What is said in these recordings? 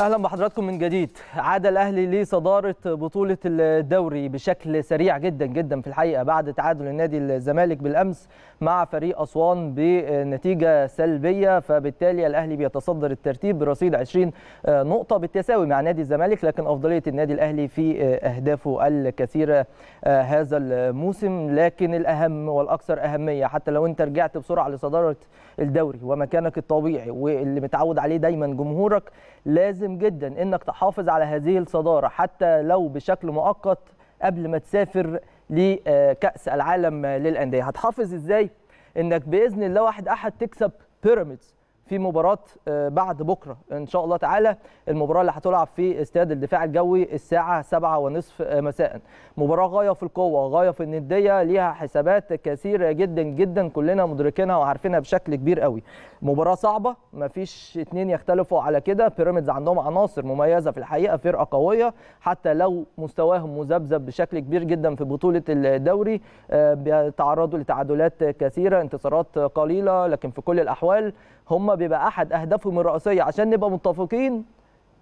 اهلا بحضراتكم من جديد عاد الاهلي لصداره بطوله الدوري بشكل سريع جدا جدا في الحقيقه بعد تعادل النادي الزمالك بالامس مع فريق اسوان بنتيجه سلبيه فبالتالي الاهلي بيتصدر الترتيب برصيد 20 نقطه بالتساوي مع نادي الزمالك لكن افضليه النادي الاهلي في اهدافه الكثيره هذا الموسم لكن الاهم والاكثر اهميه حتى لو انت رجعت بسرعه لصداره الدوري ومكانك الطبيعي واللي متعود عليه دايما جمهورك لازم لازم جدا انك تحافظ على هذه الصداره حتى لو بشكل مؤقت قبل ما تسافر لكاس العالم للانديه هتحافظ ازاي انك باذن الله واحد احد تكسب بيراميدز في مباراه آه، بعد بكره ان شاء الله تعالى المباراه اللي هتلعب في استاد الدفاع الجوي الساعه 7:30 آه، مساء مباراه غايه في القوه غايه في النديه ليها حسابات كثيره جدا جدا كلنا مدركينها وعارفينها بشكل كبير قوي مباراه صعبه مفيش اتنين يختلفوا على كده بيراميدز عندهم عناصر مميزه في الحقيقه فرقه قويه حتى لو مستواهم مذبذب بشكل كبير جدا في بطوله الدوري آه، بيتعرضوا لتعادلات كثيره انتصارات قليله لكن في كل الاحوال هم بيبقى احد اهدافهم الرئيسيه عشان نبقى متفقين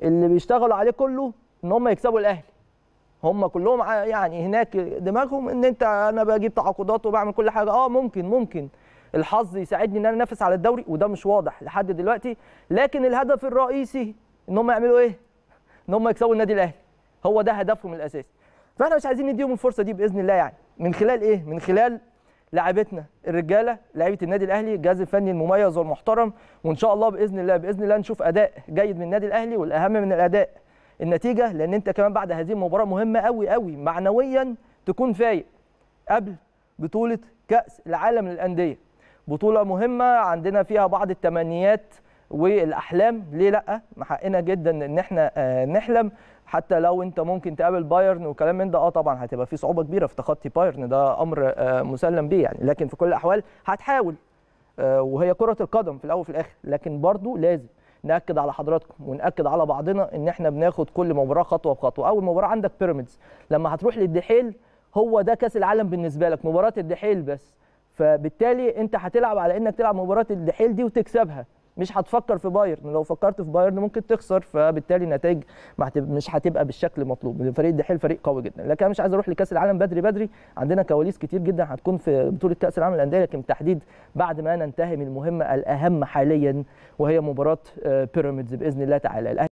اللي بيشتغلوا عليه كله ان هم يكسبوا الاهلي هم كلهم يعني هناك دماغهم ان انت انا بجيب تعاقدات وبعمل كل حاجه اه ممكن ممكن الحظ يساعدني ان انا انافس على الدوري وده مش واضح لحد دلوقتي لكن الهدف الرئيسي ان هم يعملوا ايه ان هم يكسبوا النادي الاهلي هو ده هدفهم الاساسي فاحنا مش عايزين نديهم الفرصه دي باذن الله يعني من خلال ايه من خلال لعبتنا الرجاله لعيبه النادي الاهلي الجهاز الفني المميز والمحترم وان شاء الله باذن الله باذن الله نشوف اداء جيد من النادي الاهلي والاهم من الاداء النتيجه لان انت كمان بعد هذه المباراه مهمه قوي قوي معنويا تكون فايق قبل بطوله كاس العالم للانديه بطوله مهمه عندنا فيها بعض التمنيات والاحلام ليه لا من حقنا جدا ان احنا آه، نحلم حتى لو انت ممكن تقابل بايرن وكلام من ده اه طبعا هتبقى في صعوبه كبيره في تخطي بايرن ده امر آه، مسلم بيه يعني لكن في كل الاحوال هتحاول آه، وهي كره القدم في الاول وفي الاخر لكن برضو لازم ناكد على حضراتكم وناكد على بعضنا ان احنا بناخد كل مباراه خطوه بخطوه اول مباراه عندك بيراميدز لما هتروح للدحيل هو ده كاس العالم بالنسبه لك مباراه الدحيل بس فبالتالي انت هتلعب على انك تلعب مباراه الدحيل دي وتكسبها مش هتفكر في بايرن لو فكرت في بايرن ممكن تخسر فبالتالي النتائج مش هتبقى بالشكل المطلوب الفريق ده حيل فريق قوي جدا لكن انا مش عايز اروح لكاس العالم بدري بدري عندنا كواليس كتير جدا هتكون في بطوله كاس العالم للانديه لكن تحديد بعد ما ننتهي من المهمه الاهم حاليا وهي مباراه آه، بيراميدز باذن الله تعالى